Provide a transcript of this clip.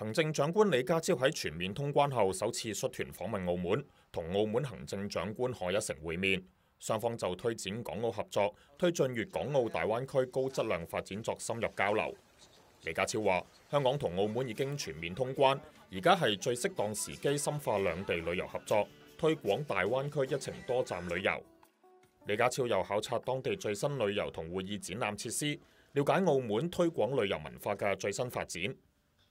行政长官李家超喺全面通关后首次率团访问澳门，同澳门行政长官何一成会面，双方就推展港澳合作、推进粤港澳大湾区高质量发展作深入交流。李家超话：香港同澳门已经全面通关，而家系最适当时机深化两地旅游合作，推广大湾区一程多站旅游。李家超又考察当地最新旅游同会议展览设施，了解澳门推广旅游文化嘅最新发展。